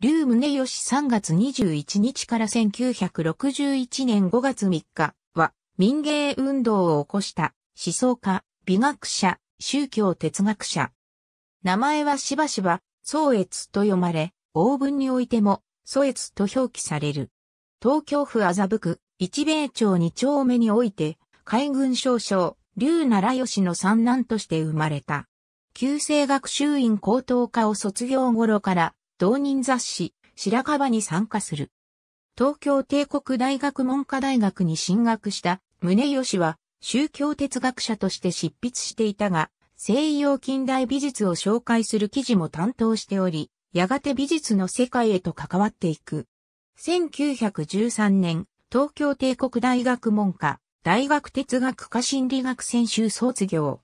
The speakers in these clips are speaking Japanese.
劉宗義3月21日から1961年5月3日は民芸運動を起こした思想家、美学者、宗教哲学者。名前はしばしば、宗越と読まれ、応文においても、宗越と表記される。東京府麻布区、一米町二丁目において、海軍少将、竜奈良義の三男として生まれた。旧制学習院高等科を卒業頃から、同人雑誌、白樺に参加する。東京帝国大学文科大学に進学した宗吉は宗教哲学者として執筆していたが、西洋近代美術を紹介する記事も担当しており、やがて美術の世界へと関わっていく。1913年、東京帝国大学文科、大学哲学科心理学専修卒業。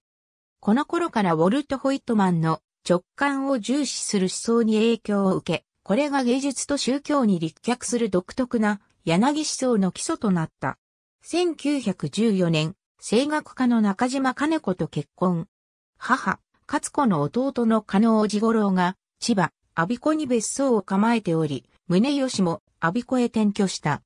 この頃からウォルト・ホイットマンの直感を重視する思想に影響を受け、これが芸術と宗教に立脚する独特な柳思想の基礎となった。1914年、声楽家の中島金子と結婚。母、勝子の弟の加納治五郎が、千葉、阿鼻子に別荘を構えており、宗義も阿鼻子へ転居した。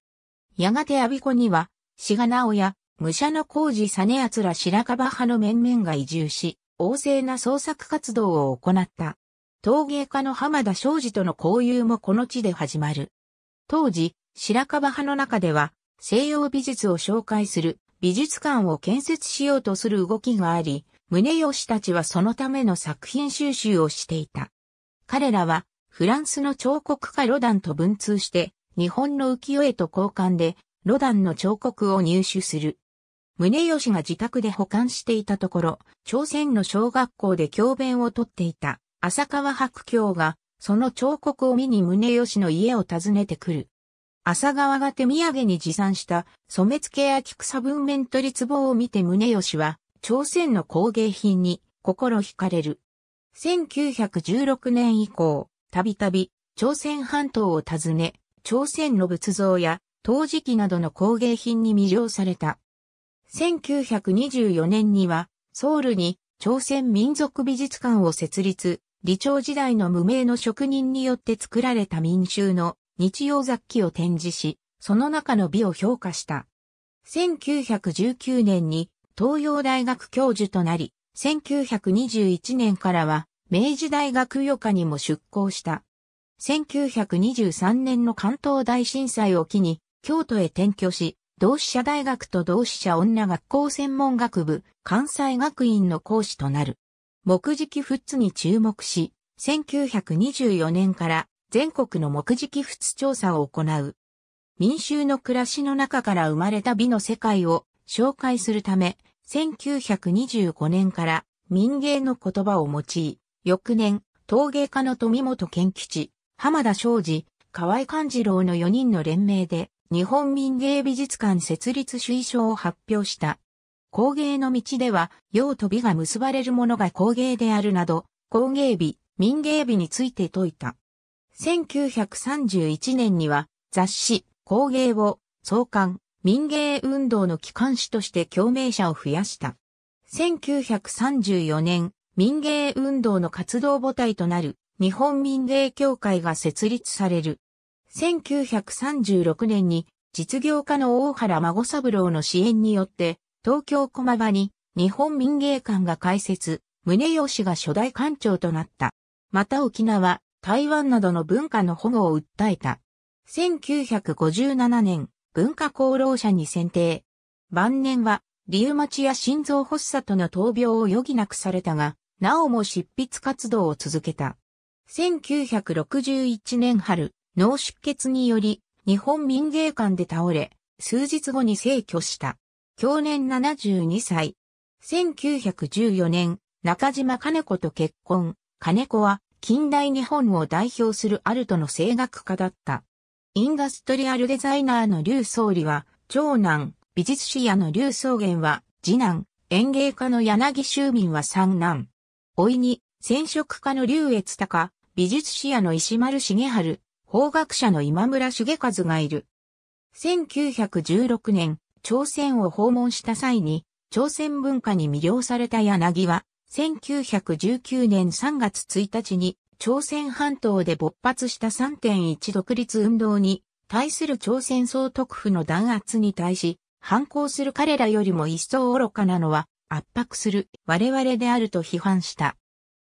やがて阿鼻子には、志賀直や、武者の工事実奴ら白樺派の面々が移住し、旺盛な創作活動を行った。陶芸家の浜田昌司との交友もこの地で始まる。当時、白樺派の中では、西洋美術を紹介する美術館を建設しようとする動きがあり、宗義たちはそのための作品収集をしていた。彼らは、フランスの彫刻家ロダンと文通して、日本の浮世絵と交換で、ロダンの彫刻を入手する。宗義が自宅で保管していたところ、朝鮮の小学校で教鞭をとっていた浅川白教が、その彫刻を見に宗義の家を訪ねてくる。浅川が手土産に持参した染付や菊差文面取り壺を見て宗義は、朝鮮の工芸品に心惹かれる。1916年以降、たびたび朝鮮半島を訪ね、朝鮮の仏像や陶磁器などの工芸品に魅了された。1924年には、ソウルに朝鮮民族美術館を設立、李朝時代の無名の職人によって作られた民衆の日用雑記を展示し、その中の美を評価した。1919年に東洋大学教授となり、1921年からは明治大学予科にも出向した。1923年の関東大震災を機に京都へ転居し、同志社大学と同志社女学校専門学部、関西学院の講師となる。木次記仏に注目し、1924年から全国の木次記仏調査を行う。民衆の暮らしの中から生まれた美の世界を紹介するため、1925年から民芸の言葉を用い、翌年、陶芸家の富本健吉、浜田昌司、河合勘次郎の4人の連名で、日本民芸美術館設立主意書を発表した。工芸の道では、用と美が結ばれるものが工芸であるなど、工芸美、民芸美について説いた。1931年には、雑誌、工芸を、創刊、民芸運動の機関誌として共鳴者を増やした。1934年、民芸運動の活動母体となる、日本民芸協会が設立される。1936年に実業家の大原孫三郎の支援によって、東京駒場に日本民芸館が開設、宗吉が初代館長となった。また沖縄、台湾などの文化の保護を訴えた。1957年、文化功労者に選定。晩年は、リウマチや心臓発作との闘病を余儀なくされたが、なおも執筆活動を続けた。1961年春、脳出血により、日本民芸館で倒れ、数日後に逝去した。去年72歳。1914年、中島金子と結婚。金子は、近代日本を代表するアルトの声楽家だった。インダストリアルデザイナーの劉総理は、長男、美術史屋の劉総元は、次男、演芸家の柳修民は三男。老いに、染色家の劉越隆、美術史屋の石丸重春、法学者の今村重和がいる。1916年、朝鮮を訪問した際に、朝鮮文化に魅了された柳は、1919年3月1日に、朝鮮半島で勃発した3.1独立運動に、対する朝鮮総督府の弾圧に対し、反抗する彼らよりも一層愚かなのは、圧迫する我々であると批判した。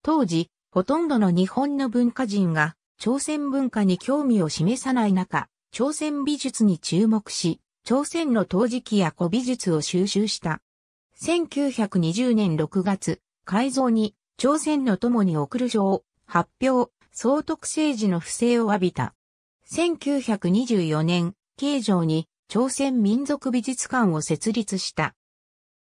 当時、ほとんどの日本の文化人が朝鮮文化に興味を示さない中、朝鮮美術に注目し、朝鮮の陶磁器や古美術を収集した。1920年6月、改造に朝鮮の友に送る書発表、総督政治の不正を浴びた。1924年、慶城に朝鮮民族美術館を設立した。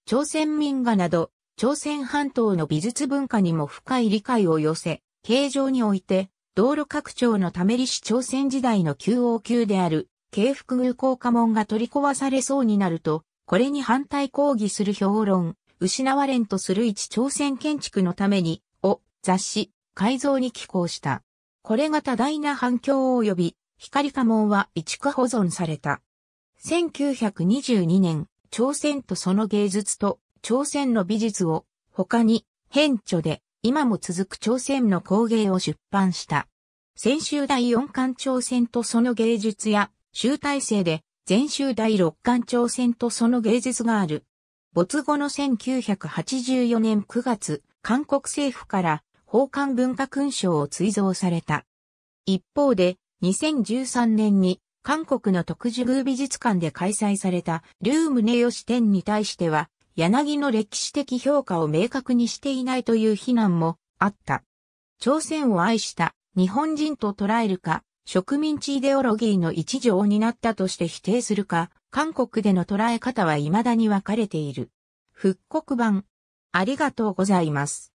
朝鮮民画など、朝鮮半島の美術文化にも深い理解を寄せ、形状において道路拡張のため李氏朝鮮時代の旧王宮である、京福宮高家門が取り壊されそうになると、これに反対抗議する評論、失われんとする一朝鮮建築のために、を雑誌、改造に寄稿した。これが多大な反響を呼び、光家門は移築保存された。1922年、朝鮮とその芸術と朝鮮の美術を他に、変著で今も続く朝鮮の工芸を出版した。先週第四巻朝鮮とその芸術や、集大成で、前週第六巻朝鮮とその芸術がある。没後の1984年9月、韓国政府から宝冠文化勲章を追贈された。一方で、2013年に韓国の特殊宮美術館で開催されたルームネヨシ展に対しては、柳の歴史的評価を明確にしていないという非難もあった。朝鮮を愛した日本人と捉えるか、植民地イデオロギーの一助を担ったとして否定するか、韓国での捉え方は未だに分かれている。復刻版。ありがとうございます。